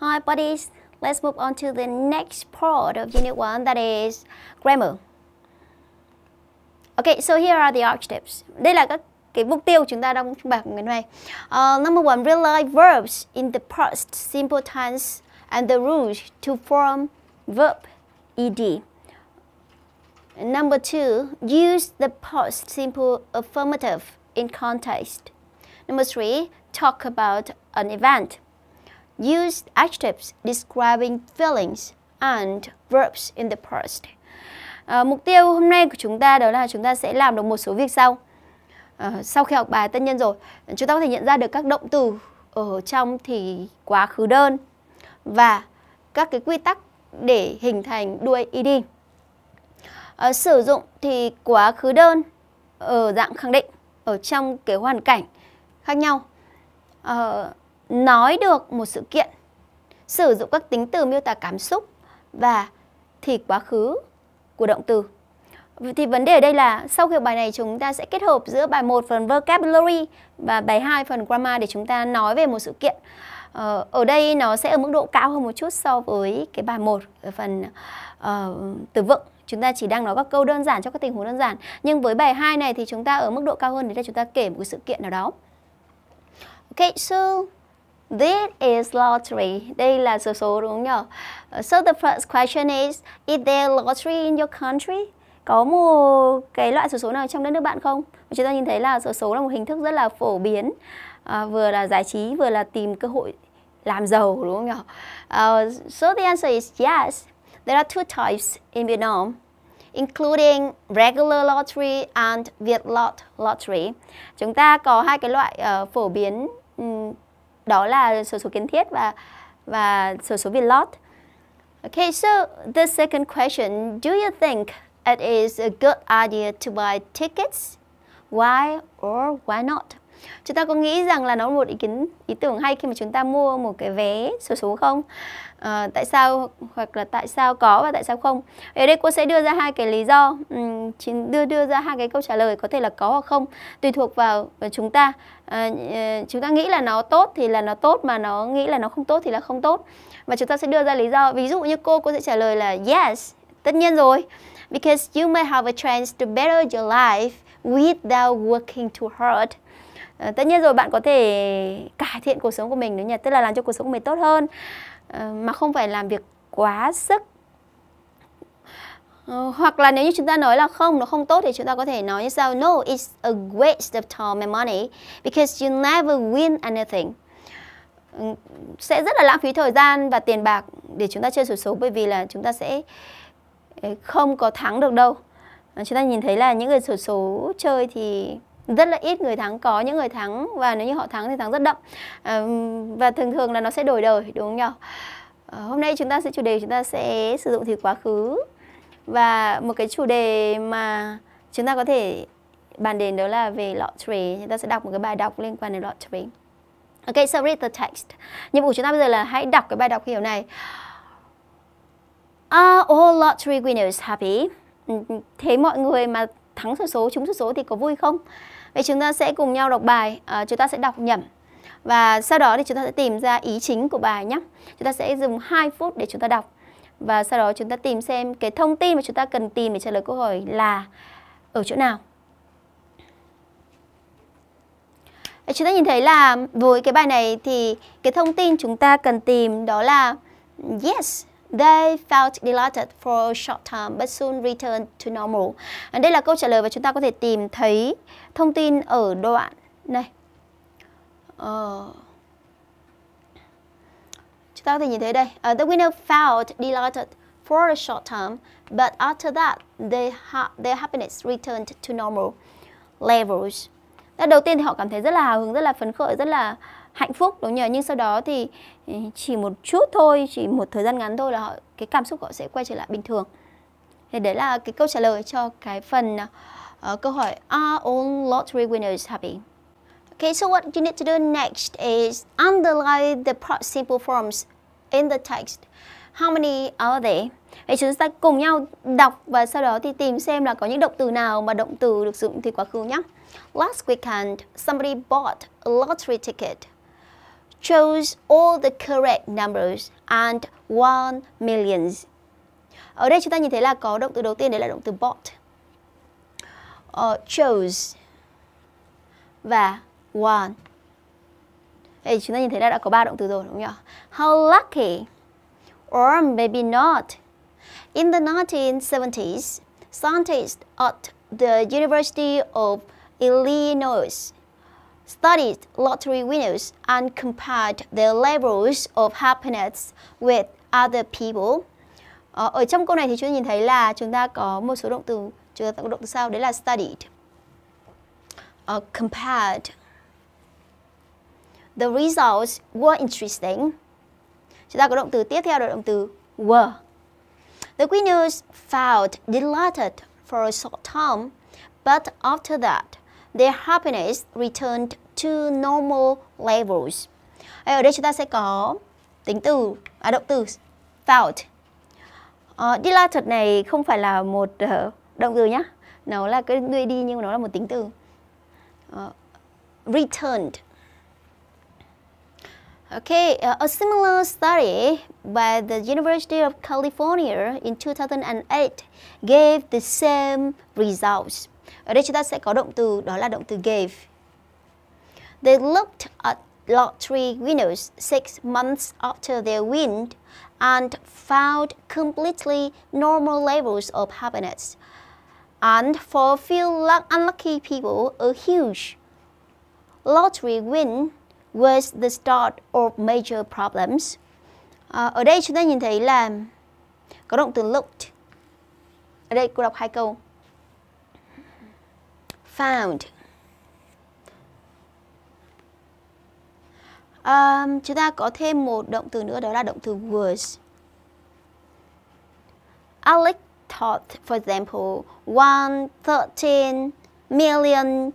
Hi buddies, let's move on to the next part of Unit 1 that is grammar. Okay, so here are the archetypes. Đây là các cái mục tiêu chúng ta đang bàn ngày hôm nay. Uh, number one, real life verbs in the past simple tense and the rules to form verb ed. Number two, use the past simple affirmative in context. Number three, talk about an event. Use adjectives describing feelings and verbs in the past. À, mục tiêu hôm nay của chúng ta đó là chúng ta sẽ làm được một số việc sau. À, sau khi học bài tân nhân rồi, chúng ta có thể nhận ra được các động từ ở trong thì quá khứ đơn và các cái quy tắc để hình thành đuôi ed. Ờ, sử dụng thì quá khứ đơn ở dạng khẳng định ở trong cái hoàn cảnh khác nhau uh, nói được một sự kiện sử dụng các tính từ miêu tả cảm xúc và thì quá khứ của động từ thì vấn đề ở đây là sau khi bài này chúng ta sẽ kết hợp giữa bài 1 phần vocabulary và bài 2 phần grammar để chúng ta nói về một sự kiện. Ờ, ở đây nó sẽ ở mức độ cao hơn một chút so với cái bài 1 ở phần uh, từ vựng chúng ta chỉ đang nói các câu đơn giản cho các tình huống đơn giản nhưng với bài 2 này thì chúng ta ở mức độ cao hơn đấy là chúng ta kể một cái sự kiện nào đó Okay, so This is lottery. Đây là số số đúng không nhỉ? So the first question is, is there lottery in your country? Có một cái loại số số nào trong đất nước bạn không? Chúng ta nhìn thấy là số số là một hình thức rất là phổ biến, à, vừa là giải trí, vừa là tìm cơ hội làm giàu đúng không nhỉ? Uh, so the answer is yes. There are two types in Vietnam, including regular lottery and Viet Lot lottery. Chúng ta có hai cái loại uh, phổ biến um, đó là sổ số kiến thiết và và sổ số Viet Okay, so the second question, do you think it is a good idea to buy tickets? Why or why not? chúng ta có nghĩ rằng là nó một ý kiến ý tưởng hay khi mà chúng ta mua một cái vé số số không à, tại sao hoặc là tại sao có và tại sao không ở đây cô sẽ đưa ra hai cái lý do uhm, đưa đưa ra hai cái câu trả lời có thể là có hoặc không tùy thuộc vào chúng ta à, chúng ta nghĩ là nó tốt thì là nó tốt mà nó nghĩ là nó không tốt thì là không tốt và chúng ta sẽ đưa ra lý do ví dụ như cô cô sẽ trả lời là yes tất nhiên rồi because you may have a chance to better your life without working too hard Ờ, tất nhiên rồi bạn có thể cải thiện cuộc sống của mình nếu nhỉ tức là làm cho cuộc sống của mình tốt hơn ờ, mà không phải làm việc quá sức ờ, hoặc là nếu như chúng ta nói là không nó không tốt thì chúng ta có thể nói như sau no it's a waste of time and money because you never win anything ừ, sẽ rất là lãng phí thời gian và tiền bạc để chúng ta chơi sổ số, bởi vì là chúng ta sẽ không có thắng được đâu chúng ta nhìn thấy là những người sổ số chơi thì rất là ít người thắng có những người thắng và nếu như họ thắng thì thắng rất đậm và thường thường là nó sẽ đổi đời đúng không nhỉ ờ, hôm nay chúng ta sẽ chủ đề chúng ta sẽ sử dụng thì quá khứ và một cái chủ đề mà chúng ta có thể bàn đến đó là về lottery chúng ta sẽ đọc một cái bài đọc liên quan đến lottery ok so read the text nhiệm vụ chúng ta bây giờ là hãy đọc cái bài đọc hiểu này Are all lottery winners happy? Ừ, ừ, thế mọi người mà thắng số số, trúng số số thì có vui không? Vậy chúng ta sẽ cùng nhau đọc bài, à, chúng ta sẽ đọc nhẩm. Và sau đó thì chúng ta sẽ tìm ra ý chính của bài nhé. Chúng ta sẽ dùng 2 phút để chúng ta đọc. Và sau đó chúng ta tìm xem cái thông tin mà chúng ta cần tìm để trả lời câu hỏi là ở chỗ nào. Chúng ta nhìn thấy là với cái bài này thì cái thông tin chúng ta cần tìm đó là yes They felt delighted for a short time but soon returned to normal. Đây là câu trả lời và chúng ta có thể tìm thấy thông tin ở đoạn này. Uh, chúng ta có thể nhìn thấy đây. Uh, the winner felt delighted for a short time but after that they ha their happiness returned to normal levels. Đầu tiên thì họ cảm thấy rất là hào hứng, rất là phấn khởi, rất là uh, hạnh phúc đúng nhờ nhưng sau đó thì ừ, chỉ một chút thôi chỉ một thời gian ngắn thôi là họ cái cảm xúc họ sẽ quay trở lại bình thường thì đấy là cái câu trả lời cho cái phần uh, câu hỏi Are all lottery winners happy? Okay, so what you need to do next is underline the past simple forms in the text. How many are they? Vậy chúng ta cùng nhau đọc và sau đó thì tìm xem là có những động từ nào mà động từ được dùng thì quá khứ nhé. Last weekend, somebody bought a lottery ticket chose all the correct numbers and won millions. Ở đây chúng ta nhìn thấy là có động từ đầu tiên đấy là động từ bought. Uh, chose và won. Đây chúng ta nhìn thấy là đã có ba động từ rồi đúng không nhỉ? How lucky or maybe not. In the 1970s, scientists at the University of Illinois studied lottery winners and compared their levels of happiness with other people. Ờ, ở trong câu này thì chúng ta nhìn thấy là chúng ta có một số động từ chúng ta có động từ sau đấy là studied, uh, compared. The results were interesting. Chúng ta có động từ tiếp theo là động từ were. The winners felt delighted for a short time, but after that their happiness returned to normal levels. Ở đây chúng ta sẽ có tính từ, à động từ felt. Uh, dilated này không phải là một uh, động từ nhé. Nó là cái người đi nhưng nó là một tính từ. Uh, returned. Okay, uh, a similar study by the University of California in 2008 gave the same results. Ở đây chúng ta sẽ có động từ đó là động từ gave. They looked at lottery winners six months after their win and found completely normal levels of happiness. And for a few unlucky people, a huge lottery win was the start of major problems. Ở ở đây chúng ta nhìn thấy là có động từ looked. Ở đây cô đọc hai câu found. Um, chúng ta có thêm một động từ nữa đó là động từ was. Alex taught, for example, one thirteen million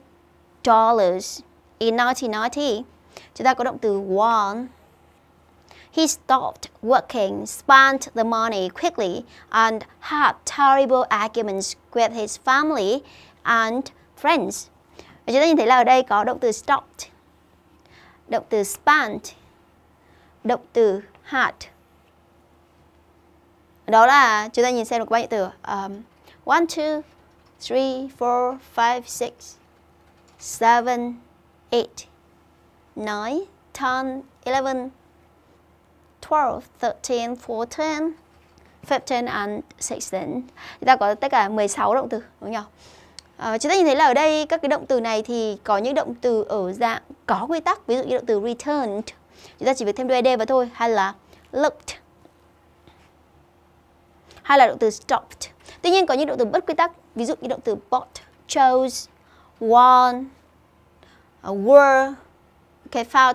dollars in 1990. Chúng ta có động từ won. He stopped working, spent the money quickly, and had terrible arguments with his family and friends. Và chúng ta nhìn thấy là ở đây có động từ stopped, động từ spent, động từ had. Đó là chúng ta nhìn xem được bao nhiêu từ. Um, 1, 2, 3, 4, 5, 6, 7, 8, 9, 10, 11, 12, 13, 14, 15 and 16. Chúng ta có tất cả 16 động từ, đúng không? À, ờ, chúng ta nhìn thấy là ở đây các cái động từ này thì có những động từ ở dạng có quy tắc, ví dụ như động từ returned. Chúng ta chỉ việc thêm đuôi ed vào thôi hay là looked. Hay là động từ stopped. Tuy nhiên có những động từ bất quy tắc, ví dụ như động từ bought, chose, won, ờ, were, okay, found.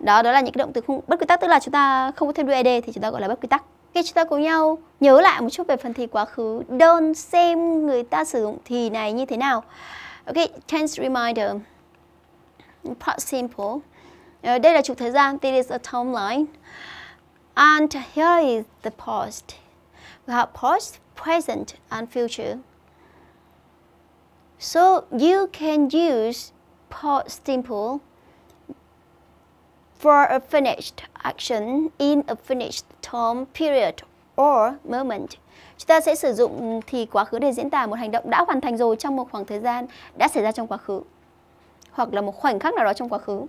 Đó đó là những cái động từ không bất quy tắc tức là chúng ta không có thêm đuôi ed thì chúng ta gọi là bất quy tắc khi chúng ta cùng nhau nhớ lại một chút về phần thì quá khứ đơn xem người ta sử dụng thì này như thế nào. Ok, tense reminder. Part simple. Ở ờ, đây là trục thời gian. This is a timeline. And here is the past. We have past, present and future. So you can use past simple for a finished action in a finished term period or moment. Chúng ta sẽ sử dụng thì quá khứ để diễn tả một hành động đã hoàn thành rồi trong một khoảng thời gian đã xảy ra trong quá khứ hoặc là một khoảnh khắc nào đó trong quá khứ.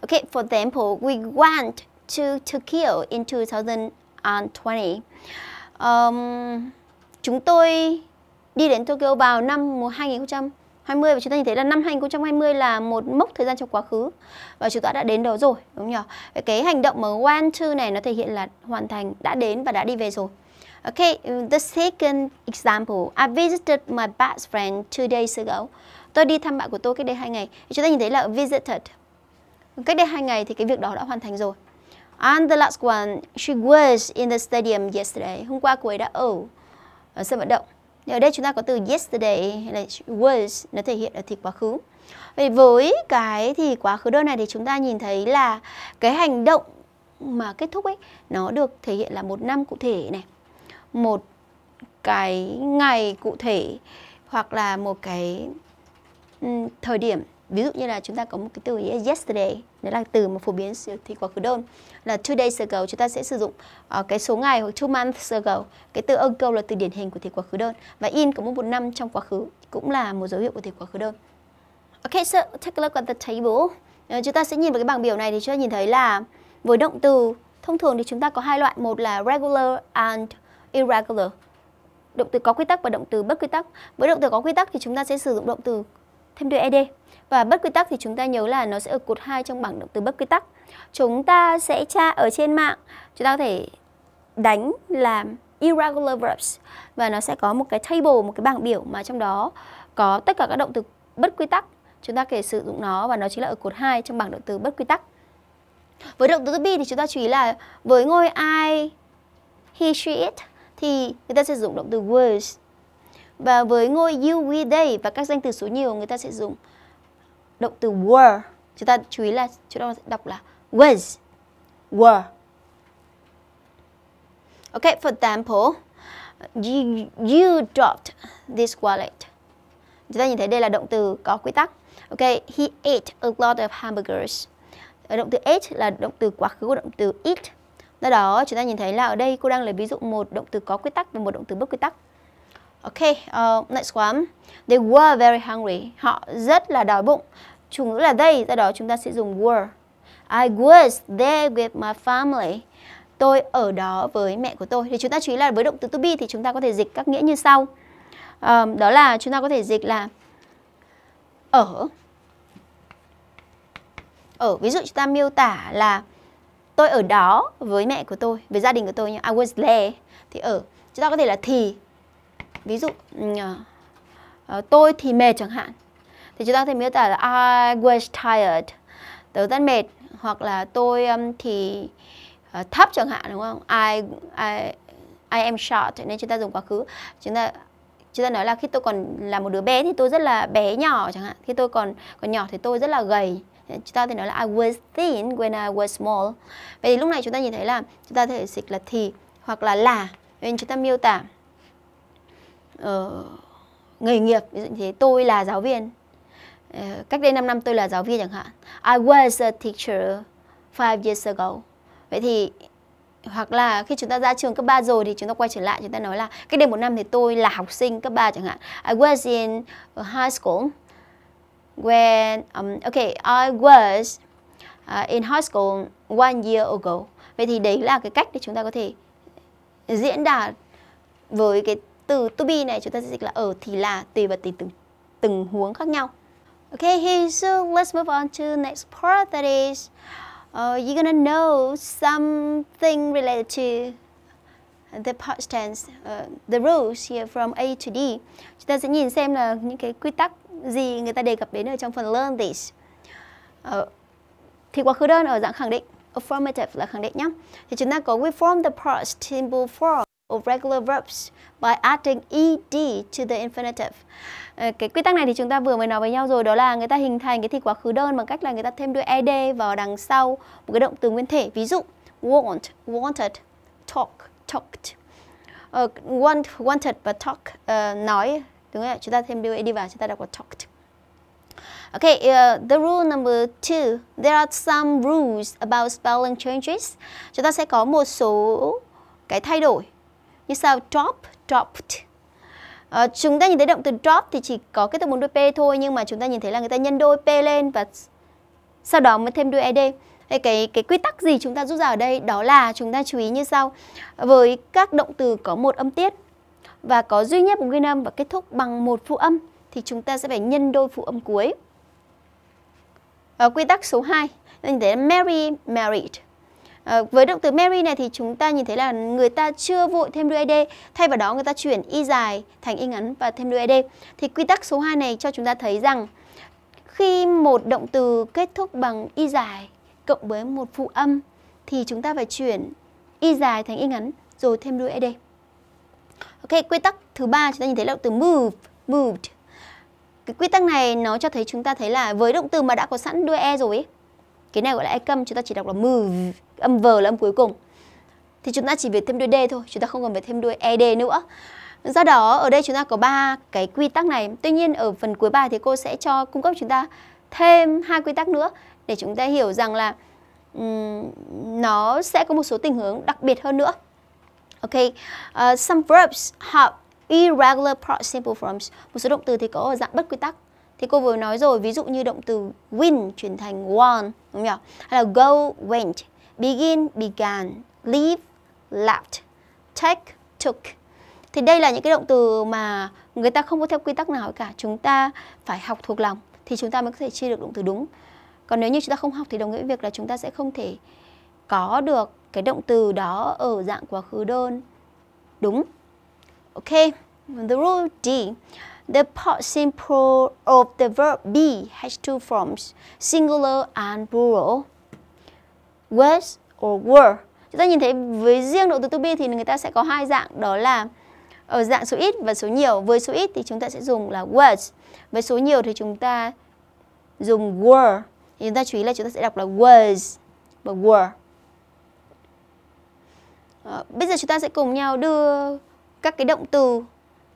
Okay, for example, we went to Tokyo in 2020. Um, chúng tôi đi đến Tokyo vào năm 2020 2020 và chúng ta nhìn thấy là năm 2020 là một mốc thời gian trong quá khứ và chúng ta đã đến đó rồi đúng không nhỉ cái hành động mà one two này nó thể hiện là hoàn thành đã đến và đã đi về rồi Okay, the second example, I visited my best friend two days ago. Tôi đi thăm bạn của tôi cách đây hai ngày. Chúng ta nhìn thấy là visited. Cách đây hai ngày thì cái việc đó đã hoàn thành rồi. And the last one, she was in the stadium yesterday. Hôm qua cô ấy đã ở, ở sân vận động ở đây chúng ta có từ yesterday hay là was nó thể hiện ở thì quá khứ. với cái thì quá khứ đơn này thì chúng ta nhìn thấy là cái hành động mà kết thúc ấy nó được thể hiện là một năm cụ thể này. Một cái ngày cụ thể hoặc là một cái thời điểm ví dụ như là chúng ta có một cái từ yesterday đấy là từ mà phổ biến thì quá khứ đơn là two days ago chúng ta sẽ sử dụng uh, cái số ngày hoặc two months ago cái từ ago là từ điển hình của thì quá khứ đơn và in có một năm trong quá khứ cũng là một dấu hiệu của thì quá khứ đơn ok so take a look at the table uh, chúng ta sẽ nhìn vào cái bảng biểu này thì chúng ta nhìn thấy là với động từ thông thường thì chúng ta có hai loại một là regular and irregular động từ có quy tắc và động từ bất quy tắc với động từ có quy tắc thì chúng ta sẽ sử dụng động từ thêm từ ed và bất quy tắc thì chúng ta nhớ là nó sẽ ở cột 2 trong bảng động từ bất quy tắc. Chúng ta sẽ tra ở trên mạng, chúng ta có thể đánh là irregular verbs và nó sẽ có một cái table, một cái bảng biểu mà trong đó có tất cả các động từ bất quy tắc. Chúng ta kể sử dụng nó và nó chính là ở cột 2 trong bảng động từ bất quy tắc. Với động từ to be thì chúng ta chú ý là với ngôi I, he, she, it thì người ta sẽ dùng động từ was. Và với ngôi you, we, they và các danh từ số nhiều người ta sẽ dùng động từ were chúng ta chú ý là chúng ta sẽ đọc là was were ok for example you, you dropped this wallet chúng ta nhìn thấy đây là động từ có quy tắc ok he ate a lot of hamburgers động từ ate là động từ quá khứ của động từ eat do đó chúng ta nhìn thấy là ở đây cô đang lấy ví dụ một động từ có quy tắc và một động từ bất quy tắc OK, uh, next one. They were very hungry. Họ rất là đói bụng. Chủ ngữ là they, do đó chúng ta sẽ dùng were. I was there with my family. Tôi ở đó với mẹ của tôi. Thì chúng ta chú ý là với động từ to be thì chúng ta có thể dịch các nghĩa như sau. Um, đó là chúng ta có thể dịch là ở. Ở, ví dụ chúng ta miêu tả là tôi ở đó với mẹ của tôi, với gia đình của tôi. Nhé. I was there. Thì ở, chúng ta có thể là thì ví dụ ừ, ờ, ờ, tôi thì mệt chẳng hạn thì chúng ta thể miêu tả là I was tired tớ rất mệt hoặc là tôi um, thì uh, thấp chẳng hạn đúng không I I I am short nên chúng ta dùng quá khứ chúng ta chúng ta nói là khi tôi còn là một đứa bé thì tôi rất là bé nhỏ chẳng hạn khi tôi còn còn nhỏ thì tôi rất là gầy chúng ta thì nói là I was thin when I was small vậy thì lúc này chúng ta nhìn thấy là chúng ta thể dịch là thì hoặc là là nên chúng ta miêu tả uh, nghề nghiệp ví dụ như thế tôi là giáo viên uh, cách đây 5 năm tôi là giáo viên chẳng hạn I was a teacher five years ago vậy thì hoặc là khi chúng ta ra trường cấp 3 rồi thì chúng ta quay trở lại chúng ta nói là cách đây một năm thì tôi là học sinh cấp 3 chẳng hạn I was in high school when um, okay I was uh, in high school one year ago vậy thì đấy là cái cách để chúng ta có thể diễn đạt với cái từ to be này chúng ta sẽ dịch là ở thì là tùy vào tùy từng từng huống khác nhau. Okay, here, so let's move on to next part that is uh, you're gonna know something related to the past tense, uh, the rules here from A to D. Chúng ta sẽ nhìn xem là những cái quy tắc gì người ta đề cập đến ở trong phần learn this. Uh, thì quá khứ đơn ở dạng khẳng định, affirmative là khẳng định nhé. Thì chúng ta có we form the past simple form of regular verbs by adding ed to the infinitive. Ờ, cái quy tắc này thì chúng ta vừa mới nói với nhau rồi đó là người ta hình thành cái thì quá khứ đơn bằng cách là người ta thêm đuôi ed vào đằng sau một cái động từ nguyên thể. Ví dụ want, wanted, talk, talked. Uh, want, wanted và talk uh, nói đúng không ạ? chúng ta thêm đuôi ed vào chúng ta đọc là talked. Okay, uh, the rule number two, there are some rules about spelling changes. Chúng ta sẽ có một số cái thay đổi như sau drop dropped À, chúng ta nhìn thấy động từ drop thì chỉ có cái từ bốn đuôi p thôi nhưng mà chúng ta nhìn thấy là người ta nhân đôi p lên và sau đó mới thêm đuôi ed Thế cái cái quy tắc gì chúng ta rút ra ở đây đó là chúng ta chú ý như sau với các động từ có một âm tiết và có duy nhất một nguyên âm và kết thúc bằng một phụ âm thì chúng ta sẽ phải nhân đôi phụ âm cuối à, quy tắc số 2 nhìn thấy Mary married Ờ, với động từ Mary này thì chúng ta nhìn thấy là người ta chưa vội thêm đuôi ed, thay vào đó người ta chuyển y dài thành y ngắn và thêm đuôi ed. Thì quy tắc số 2 này cho chúng ta thấy rằng khi một động từ kết thúc bằng y dài cộng với một phụ âm thì chúng ta phải chuyển y dài thành y ngắn rồi thêm đuôi ed. Ok, quy tắc thứ ba chúng ta nhìn thấy là động từ move, moved. Cái quy tắc này nó cho thấy chúng ta thấy là với động từ mà đã có sẵn đuôi e rồi ấy, cái này gọi là ecum chúng ta chỉ đọc là mừ âm v là âm cuối cùng thì chúng ta chỉ viết thêm đuôi d thôi chúng ta không cần phải thêm đuôi ed nữa do đó ở đây chúng ta có ba cái quy tắc này tuy nhiên ở phần cuối bài thì cô sẽ cho cung cấp chúng ta thêm hai quy tắc nữa để chúng ta hiểu rằng là um, nó sẽ có một số tình huống đặc biệt hơn nữa ok uh, some verbs have irregular simple forms một số động từ thì có ở dạng bất quy tắc thì cô vừa nói rồi ví dụ như động từ win chuyển thành won đúng không hay là go went begin began leave left take took thì đây là những cái động từ mà người ta không có theo quy tắc nào cả chúng ta phải học thuộc lòng thì chúng ta mới có thể chia được động từ đúng còn nếu như chúng ta không học thì đồng nghĩa việc là chúng ta sẽ không thể có được cái động từ đó ở dạng quá khứ đơn đúng ok the rule D The past simple of the verb be has two forms, singular and plural. Was or were. Chúng ta nhìn thấy với riêng động từ to be thì người ta sẽ có hai dạng đó là ở dạng số ít và số nhiều. Với số ít thì chúng ta sẽ dùng là was. Với số nhiều thì chúng ta dùng were. Thì chúng ta chú ý là chúng ta sẽ đọc là was và were. Ờ, bây giờ chúng ta sẽ cùng nhau đưa các cái động từ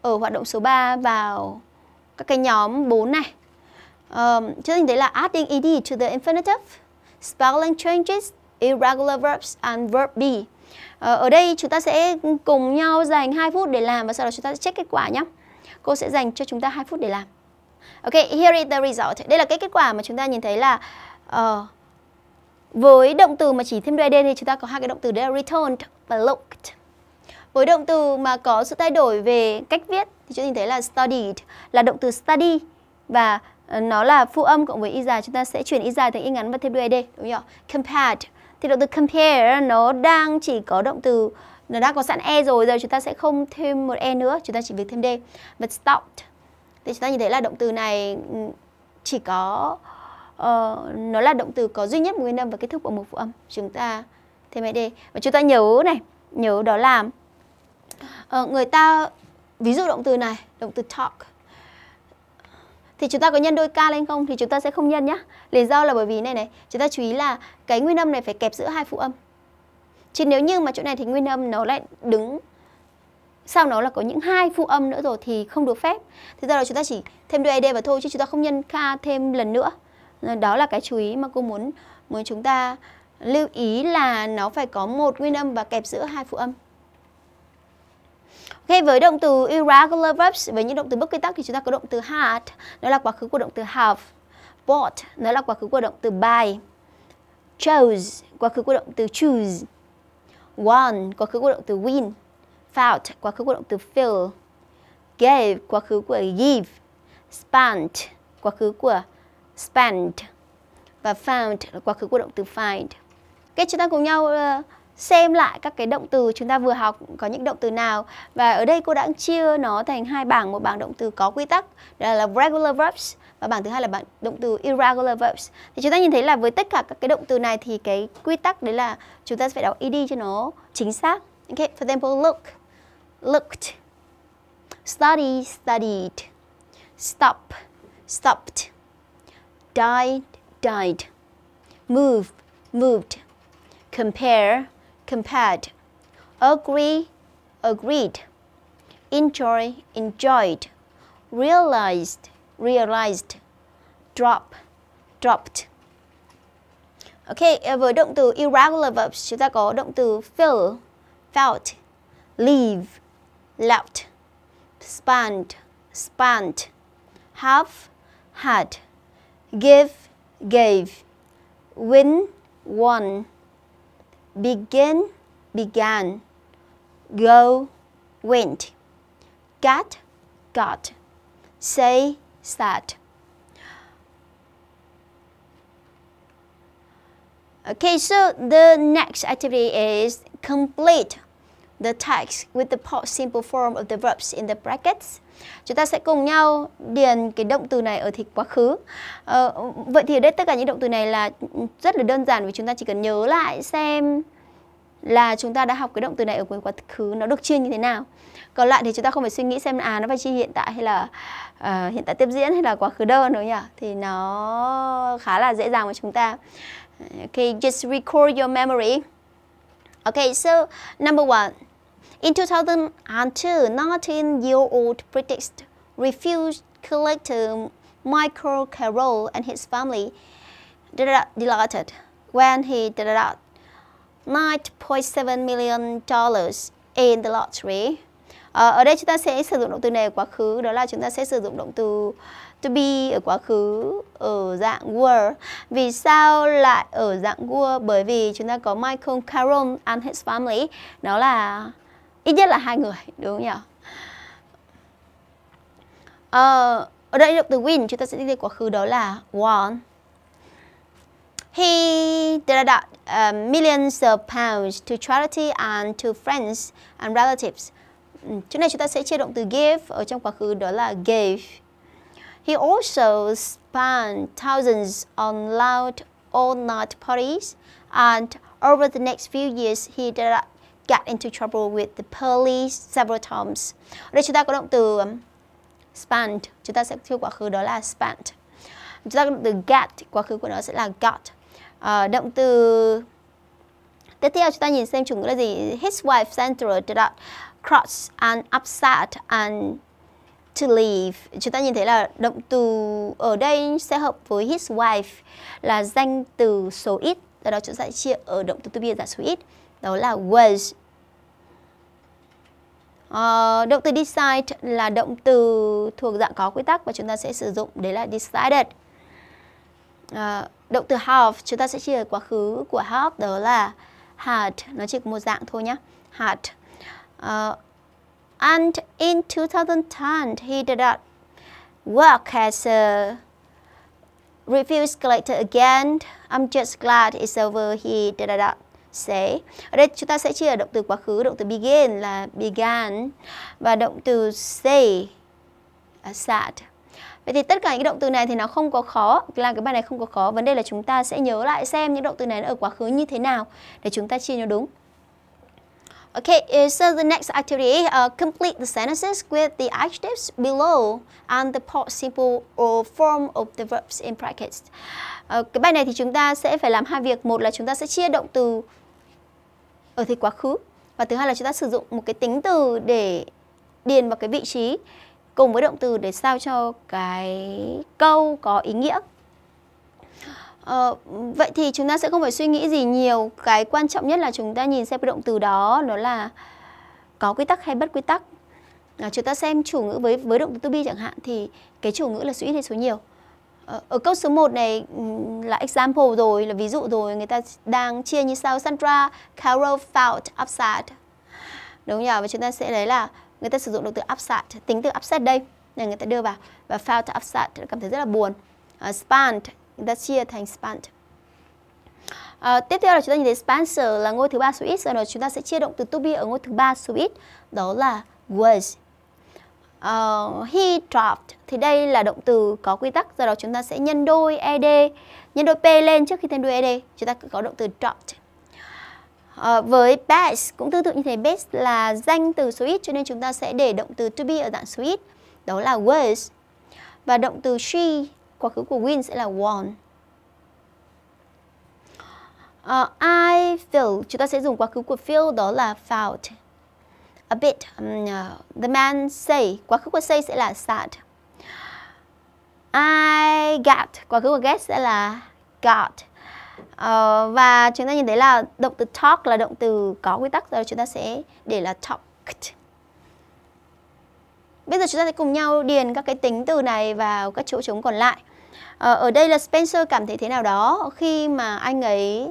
ở hoạt động số 3 vào các cái nhóm 4 này. Um, chúng ta thấy là adding ed to the infinitive, spelling changes, irregular verbs and verb be. Uh, ở đây chúng ta sẽ cùng nhau dành 2 phút để làm và sau đó chúng ta sẽ check kết quả nhé. Cô sẽ dành cho chúng ta 2 phút để làm. Ok, here is the result. Đây là cái kết quả mà chúng ta nhìn thấy là uh, với động từ mà chỉ thêm ed thì chúng ta có hai cái động từ đấy là returned và looked. Với động từ mà có sự thay đổi về cách viết thì chúng ta nhìn thấy là studied là động từ study và ờ, nó là phụ âm cộng với y dài chúng ta sẽ chuyển y dài thành y ngắn và thêm đuôi d đúng không ạ? Compared thì động từ compare nó đang chỉ có động từ nó đã có sẵn e rồi giờ chúng ta sẽ không thêm một e nữa chúng ta chỉ việc thêm d và stopped thì chúng ta nhìn thấy là động từ này ừ, chỉ có uh, nó là động từ có duy nhất một nguyên âm và kết thúc bằng một phụ âm chúng ta thêm e d và chúng ta nhớ này nhớ đó là Ờ, người ta ví dụ động từ này động từ talk thì chúng ta có nhân đôi ca lên không thì chúng ta sẽ không nhân nhá lý do là bởi vì này này chúng ta chú ý là cái nguyên âm này phải kẹp giữa hai phụ âm chứ nếu như mà chỗ này thì nguyên âm nó lại đứng sau nó là có những hai phụ âm nữa rồi thì không được phép thì ra là chúng ta chỉ thêm đôi ad vào thôi chứ chúng ta không nhân ca thêm lần nữa ờ, đó là cái chú ý mà cô muốn muốn chúng ta lưu ý là nó phải có một nguyên âm và kẹp giữa hai phụ âm Ok, với động từ irregular verbs, với những động từ bất quy tắc thì chúng ta có động từ had, nó là quá khứ của động từ have. Bought, nó là quá khứ của động từ buy. Chose, quá khứ của động từ choose. Won, quá khứ của động từ win. felt quá khứ của động từ feel Gave, quá khứ của give. Spent, quá khứ của spend. Và found là quá khứ của động từ find. Ok, chúng ta cùng nhau uh, xem lại các cái động từ chúng ta vừa học có những động từ nào và ở đây cô đã chia nó thành hai bảng một bảng động từ có quy tắc đó là regular verbs và bảng thứ hai là bảng động từ irregular verbs thì chúng ta nhìn thấy là với tất cả các cái động từ này thì cái quy tắc đấy là chúng ta sẽ phải đọc ed cho nó chính xác okay for example look looked study studied stop stopped died died move moved compare compared, agree, agreed, enjoy, enjoyed, realized, realized, drop, dropped. Ok, với động từ irregular verbs chúng ta có động từ fill, felt, leave, left, spend, spent, have, had, give, gave, win, won begin, began, go, went, get, got, say, said. Okay, so the next activity is complete the text with the past simple form of the verbs in the brackets. Chúng ta sẽ cùng nhau điền cái động từ này ở thịt quá khứ. Ờ, vậy thì ở đây tất cả những động từ này là rất là đơn giản vì chúng ta chỉ cần nhớ lại xem là chúng ta đã học cái động từ này ở cuối quá khứ nó được chia như thế nào. Còn lại thì chúng ta không phải suy nghĩ xem là à, nó phải chia hiện tại hay là uh, hiện tại tiếp diễn hay là quá khứ đơn đúng không nhỉ? Thì nó khá là dễ dàng với chúng ta. Okay, just record your memory. Okay, so number one. In 2002, 19-year-old British refugee collector Michael Carroll and his family delighted when he did $9.7 million in the lottery. À, ở đây chúng ta sẽ sử dụng động từ này ở quá khứ, đó là chúng ta sẽ sử dụng động từ to be ở quá khứ ở dạng were. Vì sao lại ở dạng were? Bởi vì chúng ta có Michael Caron and his family, nó là ít nhất là hai người đúng không nhỉ ờ, ở đây động từ win chúng ta sẽ đi quá khứ đó là won He da, da, uh, millions of pounds to charity and to friends and relatives. Chỗ này chúng ta sẽ chia động từ give ở trong quá khứ đó là gave. He also spent thousands on loud all night parties and over the next few years he da, da, got into trouble with the police several times. Ở đây chúng ta có động từ um, spent. Chúng ta sẽ thiêu quá khứ đó là spent. Chúng ta có động từ get, Quá khứ của nó sẽ là got. Uh, động từ Tiếp theo chúng ta nhìn xem chủ ngữ là gì. His wife Sandra her to cross and upset and to leave. Chúng ta nhìn thấy là động từ ở đây sẽ hợp với his wife là danh từ số ít. Do đó chúng ta chia ở động từ to be là số ít. Đó là was Uh, động từ decide là động từ thuộc dạng có quy tắc và chúng ta sẽ sử dụng đấy là decided. Uh, động từ have chúng ta sẽ chia quá khứ của have đó là had, nó chỉ có một dạng thôi nhé. Had. Uh, and in 2010 he did not work as a refuse collector again. I'm just glad it's over. He did not sẽ ở đây chúng ta sẽ chia động từ quá khứ động từ begin là began và động từ say là sat Vậy thì tất cả những động từ này thì nó không có khó, làm cái bài này không có khó. Vấn đề là chúng ta sẽ nhớ lại xem những động từ này ở quá khứ như thế nào để chúng ta chia nó đúng. Okay, uh, so the next activity, uh, complete the sentences with the adjectives below and the past simple or form of the verbs in brackets. Uh, ờ, cái bài này thì chúng ta sẽ phải làm hai việc. Một là chúng ta sẽ chia động từ ở thời quá khứ và thứ hai là chúng ta sử dụng một cái tính từ để điền vào cái vị trí cùng với động từ để sao cho cái câu có ý nghĩa Ờ, vậy thì chúng ta sẽ không phải suy nghĩ gì nhiều cái quan trọng nhất là chúng ta nhìn xem cái động từ đó nó là có quy tắc hay bất quy tắc à, chúng ta xem chủ ngữ với với động từ to be chẳng hạn thì cái chủ ngữ là số ít hay số nhiều Ờ, ở câu số 1 này ừ, là example rồi, là ví dụ rồi, người ta đang chia như sau Sandra, Carol felt upset. Đúng nhỉ? Và chúng ta sẽ lấy là người ta sử dụng động từ upset, tính từ upset đây. Này người ta đưa vào và felt upset cảm thấy rất là buồn. Uh, spanned, người ta chia thành spanned. Uh, tiếp theo là chúng ta nhìn thấy Spencer là ngôi thứ ba số ít, rồi chúng ta sẽ chia động từ to be ở ngôi thứ ba số ít, đó là was uh, he dropped thì đây là động từ có quy tắc do đó chúng ta sẽ nhân đôi ed nhân đôi p lên trước khi thêm đuôi ed chúng ta có động từ dropped uh, với best cũng tương tự như thế best là danh từ số ít cho nên chúng ta sẽ để động từ to be ở dạng số ít đó là was và động từ she quá khứ của win sẽ là won uh, I feel chúng ta sẽ dùng quá khứ của feel đó là felt a bit um, uh, the man say quá khứ của say sẽ là sad I got quá khứ của get sẽ là got uh, và chúng ta nhìn thấy là động từ talk là động từ có quy tắc rồi chúng ta sẽ để là talked Bây giờ chúng ta sẽ cùng nhau điền các cái tính từ này vào các chỗ trống còn lại. Ờ, ở đây là Spencer cảm thấy thế nào đó khi mà anh ấy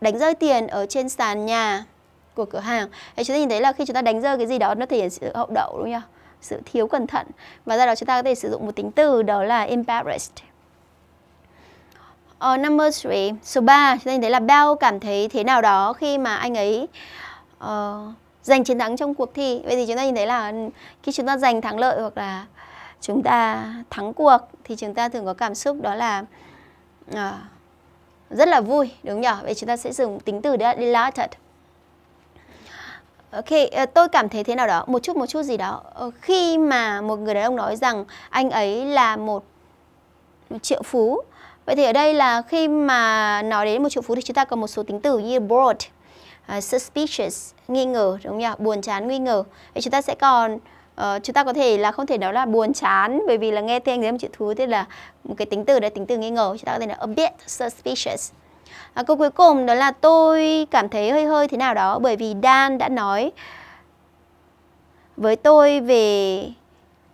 đánh rơi tiền ở trên sàn nhà của cửa hàng thì chúng ta nhìn thấy là khi chúng ta đánh rơi cái gì đó nó thể hiện sự hậu đậu đúng không sự thiếu cẩn thận và do đó chúng ta có thể sử dụng một tính từ đó là embarrassed ở ờ, uh, number 3, số 3 chúng ta nhìn thấy là Bell cảm thấy thế nào đó khi mà anh ấy uh, giành chiến thắng trong cuộc thi vậy thì chúng ta nhìn thấy là khi chúng ta giành thắng lợi hoặc là chúng ta thắng cuộc thì chúng ta thường có cảm xúc đó là uh, rất là vui đúng nhỉ vậy chúng ta sẽ dùng tính từ đó là delighted Ok, ờ, tôi cảm thấy thế nào đó, một chút một chút gì đó. Ờ, khi mà một người đàn ông nói rằng anh ấy là một triệu phú, vậy thì ở đây là khi mà nói đến một triệu phú thì chúng ta có một số tính từ như bored, uh, suspicious, nghi ngờ, đúng không nhỉ? Buồn chán, nghi ngờ. Vậy chúng ta sẽ còn Uh, chúng ta có thể là không thể nói là buồn chán bởi vì là nghe tên anh ấy một triệu phú thế là một cái tính từ đấy tính từ nghi ngờ chúng ta có thể là a bit suspicious à, câu cuối cùng đó là tôi cảm thấy hơi hơi thế nào đó bởi vì Dan đã nói với tôi về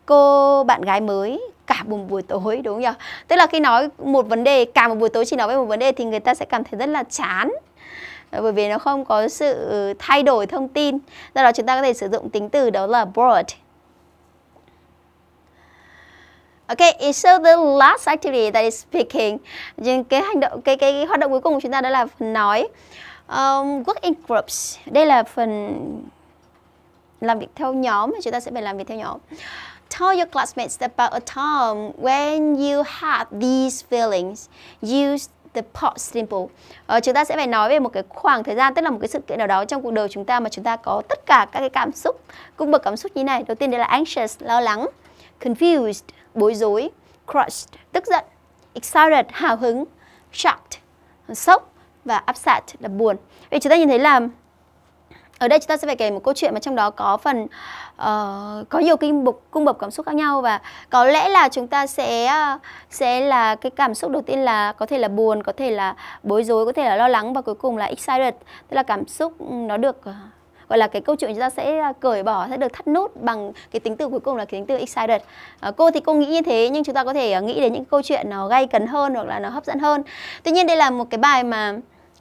cô bạn gái mới cả một buổi tối đúng không nhỉ? Tức là khi nói một vấn đề cả một buổi tối chỉ nói về một vấn đề thì người ta sẽ cảm thấy rất là chán bởi vì nó không có sự thay đổi thông tin. Do đó chúng ta có thể sử dụng tính từ đó là bored OK, so the last activity that is speaking. Nhưng cái hành động cái, cái cái hoạt động cuối cùng của chúng ta đó là phần nói. Um, work in groups. Đây là phần làm việc theo nhóm chúng ta sẽ phải làm việc theo nhóm. Tell your classmates about a time when you had these feelings. Use the past simple. Ờ, chúng ta sẽ phải nói về một cái khoảng thời gian, tức là một cái sự kiện nào đó trong cuộc đời chúng ta mà chúng ta có tất cả các cái cảm xúc, cung bậc cảm xúc như này. Đầu tiên đấy là anxious, lo lắng, confused, bối rối, crushed, tức giận, excited, hào hứng, shocked, sốc và upset là buồn. Vậy chúng ta nhìn thấy là ở đây chúng ta sẽ phải kể một câu chuyện mà trong đó có phần uh, có nhiều cung bậc cung bậc cảm xúc khác nhau và có lẽ là chúng ta sẽ ờ, sẽ là cái cảm xúc đầu tiên là có thể là buồn, có thể là bối rối, có thể là lo lắng và cuối cùng là excited, tức là cảm xúc ừ, nó được ờ, gọi là cái câu chuyện chúng ta sẽ à, cởi bỏ sẽ được thắt nút bằng cái tính từ cuối cùng là cái tính từ excited à, cô thì cô nghĩ như thế nhưng chúng ta có thể à, nghĩ đến những câu chuyện nó gay cấn hơn hoặc là nó hấp dẫn hơn tuy nhiên đây là một cái bài mà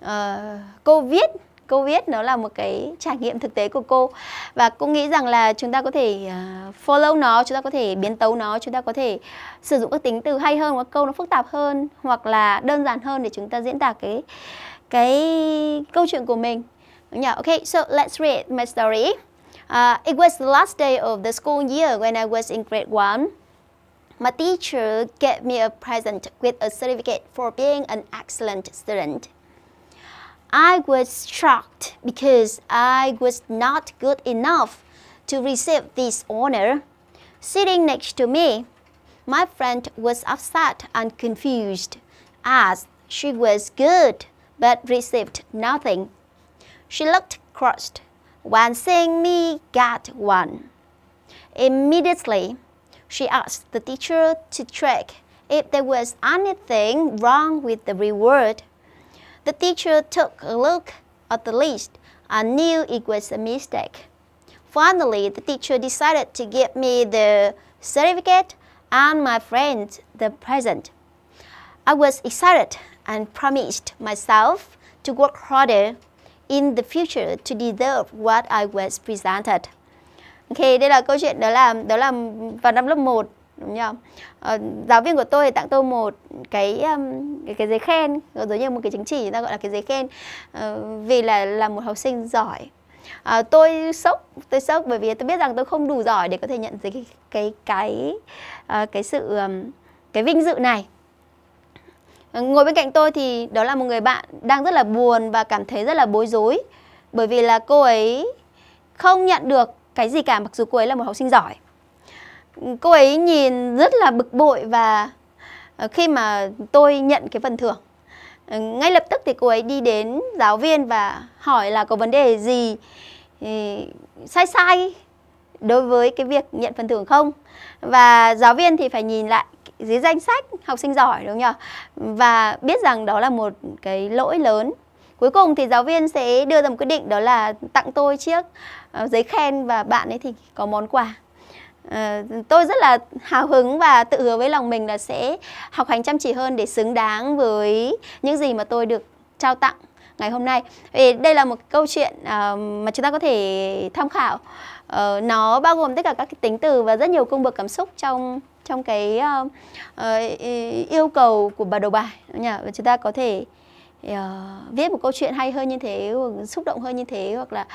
uh, cô viết cô viết nó là một cái trải nghiệm thực tế của cô và cô nghĩ rằng là chúng ta có thể à, follow nó chúng ta có thể biến tấu nó chúng ta có thể sử dụng các tính từ hay hơn các câu nó phức tạp hơn hoặc là đơn giản hơn để chúng ta diễn tả cái cái câu chuyện của mình Yeah, okay, so let's read my story. Uh, it was the last day of the school year when I was in grade 1. My teacher gave me a present with a certificate for being an excellent student. I was shocked because I was not good enough to receive this honor. Sitting next to me, my friend was upset and confused as she was good but received nothing she looked crossed when seeing me get one. Immediately, she asked the teacher to check if there was anything wrong with the reward. The teacher took a look at the list and knew it was a mistake. Finally, the teacher decided to give me the certificate and my friend the present. I was excited and promised myself to work harder in the future to deserve what I was presented. Ok, đây là câu chuyện đó là đó là vào năm lớp 1 đúng không? À, ờ, giáo viên của tôi tặng tôi một cái um, cái, cái giấy khen giống như một cái chứng chỉ người ta gọi là cái giấy khen à, vì là là một học sinh giỏi à, tôi sốc tôi sốc bởi vì tôi biết rằng tôi không đủ giỏi để có thể nhận cái cái cái cái, cái sự um, cái vinh dự này Ờ, ngồi bên cạnh tôi thì đó là một người bạn đang rất là buồn và cảm thấy rất là bối rối bởi vì là cô ấy không nhận được cái gì cả mặc dù cô ấy là một học sinh giỏi. Cô ấy nhìn rất là bực bội và ờ, khi mà tôi nhận cái phần thưởng ờ, ngay lập tức thì cô ấy đi đến giáo viên và hỏi là có vấn đề gì ừ, sai sai đối với cái việc nhận phần thưởng không và giáo viên thì phải nhìn lại dưới danh sách học sinh giỏi đúng không nhỉ? Và biết rằng đó là một cái lỗi lớn. Cuối cùng thì giáo viên sẽ đưa ra một quyết định đó là tặng tôi chiếc ờ, giấy khen và bạn ấy thì có món quà. Ờ, tôi rất là hào hứng và tự hứa với lòng mình là sẽ học hành chăm chỉ hơn để xứng đáng với những gì mà tôi được trao tặng ngày hôm nay. Vì đây là một câu chuyện ờ, mà chúng ta có thể tham khảo. nó bao gồm tất cả các tính từ và rất nhiều cung bậc cảm xúc trong trong cái uh, uh, yêu cầu của bà đầu bài nhà chúng ta có thể uh, viết một câu chuyện hay hơn như thế xúc động hơn như thế hoặc là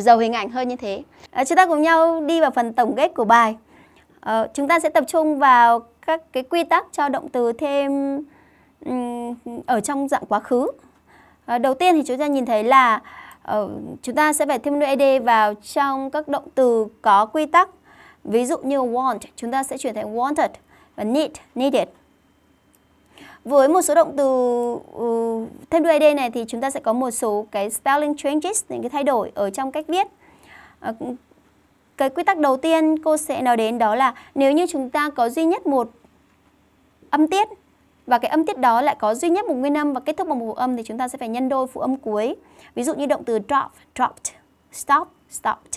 giàu hình ảnh hơn như thế uh, chúng ta cùng nhau đi vào phần tổng kết của bài uh, chúng ta sẽ tập trung vào các cái quy tắc cho động từ thêm um, ở trong dạng quá khứ uh, đầu tiên thì chúng ta nhìn thấy là uh, chúng ta sẽ phải thêm nuôi ed vào trong các động từ có quy tắc Ví dụ như want, chúng ta sẽ chuyển thành wanted và need, needed. Với một số động từ uh, thêm đuôi ID này thì chúng ta sẽ có một số cái spelling changes, những cái thay đổi ở trong cách viết. Uh, cái quy tắc đầu tiên cô sẽ nói đến đó là nếu như chúng ta có duy nhất một âm tiết và cái âm tiết đó lại có duy nhất một nguyên âm và kết thúc bằng một âm thì chúng ta sẽ phải nhân đôi phụ âm cuối. Ví dụ như động từ drop, dropped, stop, stopped.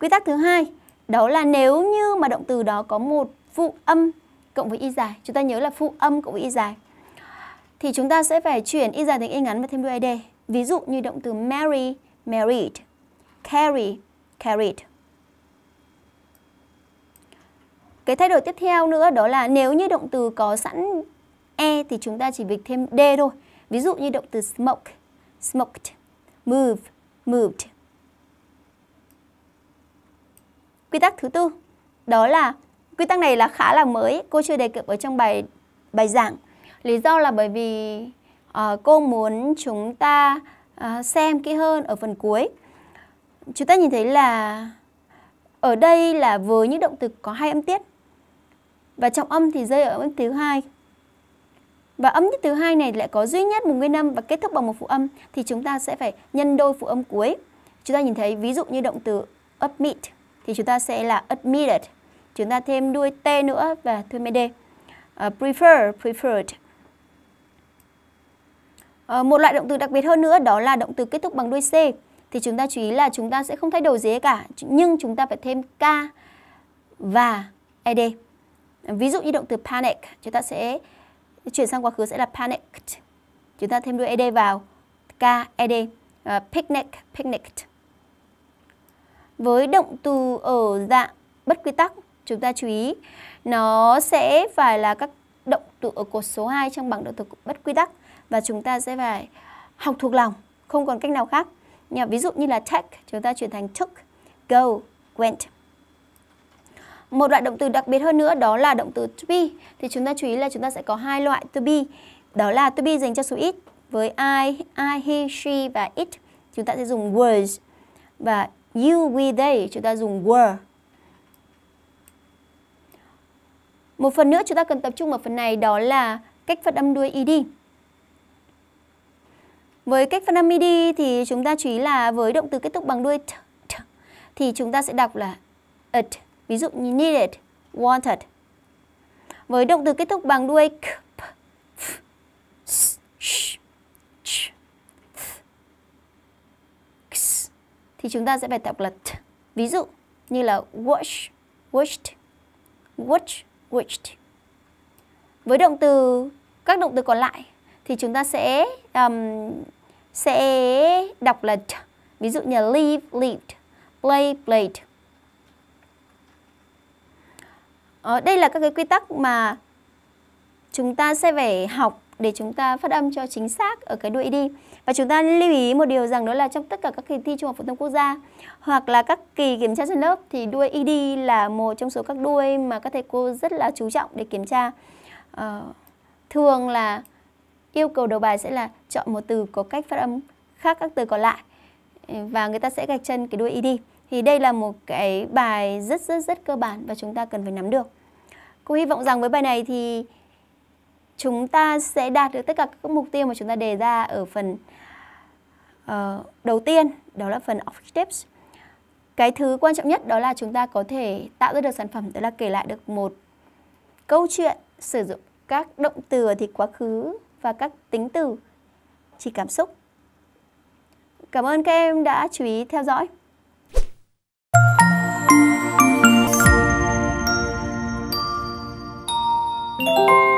Quy tắc thứ hai, đó là nếu như mà động từ đó có một phụ âm cộng với y dài, chúng ta nhớ là phụ âm cộng với y dài. Thì chúng ta sẽ phải chuyển y dài thành y ngắn và thêm đuôi ed. Ví dụ như động từ marry, married, carry, carried. Cái thay đổi tiếp theo nữa đó là nếu như động từ có sẵn e thì chúng ta chỉ việc thêm d thôi. Ví dụ như động từ smoke, smoked, move, moved. Quy tắc thứ tư, đó là quy tắc này là khá là mới, cô chưa đề cập ở trong bài bài giảng. Lý do là bởi vì uh, cô muốn chúng ta uh, xem kỹ hơn ở phần cuối. Chúng ta nhìn thấy là ở đây là với những động từ có hai âm tiết và trọng âm thì rơi ở âm thứ hai và âm tiết thứ hai này lại có duy nhất một nguyên âm và kết thúc bằng một phụ âm thì chúng ta sẽ phải nhân đôi phụ âm cuối. Chúng ta nhìn thấy ví dụ như động từ upbeat thì chúng ta sẽ là admitted. Chúng ta thêm đuôi T nữa và thêm D. Uh, prefer, preferred. Uh, một loại động từ đặc biệt hơn nữa đó là động từ kết thúc bằng đuôi C. Thì chúng ta chú ý là chúng ta sẽ không thay đổi gì cả, nhưng chúng ta phải thêm K và ed. Ví dụ như động từ panic, chúng ta sẽ chuyển sang quá khứ sẽ là panicked. Chúng ta thêm đuôi ed vào, k ed, uh, ờ, picnic, picnicked với động từ ở dạng bất quy tắc chúng ta chú ý nó sẽ phải là các động từ ở cột số 2 trong bảng động từ bất quy tắc và chúng ta sẽ phải học thuộc lòng không còn cách nào khác nhà ví dụ như là take chúng ta chuyển thành took go went một loại động từ đặc biệt hơn nữa đó là động từ to be thì chúng ta chú ý là chúng ta sẽ có hai loại to be đó là to be dành cho số ít với I, I, he, she và it chúng ta sẽ dùng was và You, we, they chúng ta dùng were. Một phần nữa chúng ta cần tập trung vào phần này đó là cách phát âm đuôi ed. Với cách phát âm ed thì chúng ta chú ý là với động từ kết thúc bằng đuôi t, t thì chúng ta sẽ đọc là it. Ví dụ như needed, wanted. Với động từ kết thúc bằng đuôi k thì chúng ta sẽ phải đọc là t. Ví dụ như là watch, watched, watch, watched. Với động từ các động từ còn lại thì chúng ta sẽ um, sẽ đọc là t. Ví dụ như live, lived, play, played. Ở ờ, đây là các cái quy tắc mà chúng ta sẽ phải học để chúng ta phát âm cho chính xác ở cái đuôi đi. Và chúng ta lưu ý một điều rằng đó là trong tất cả các kỳ thi trung học phổ thông quốc gia hoặc là các kỳ kiểm tra trên lớp thì đuôi ID là một trong số các đuôi mà các thầy cô rất là chú trọng để kiểm tra. À, thường là yêu cầu đầu bài sẽ là chọn một từ có cách phát âm khác các từ còn lại ừ, và người ta sẽ gạch chân cái đuôi ID. Thì đây là một cái bài rất rất rất cơ bản và chúng ta cần phải nắm được. Cô hy vọng rằng với bài này thì chúng ta sẽ đạt được tất cả các mục tiêu mà chúng ta đề ra ở phần uh, đầu tiên đó là phần objectives cái thứ quan trọng nhất đó là chúng ta có thể tạo ra được sản phẩm đó là kể lại được một câu chuyện sử dụng các động từ thì quá khứ và các tính từ chỉ cảm xúc cảm ơn các em đã chú ý theo dõi thank you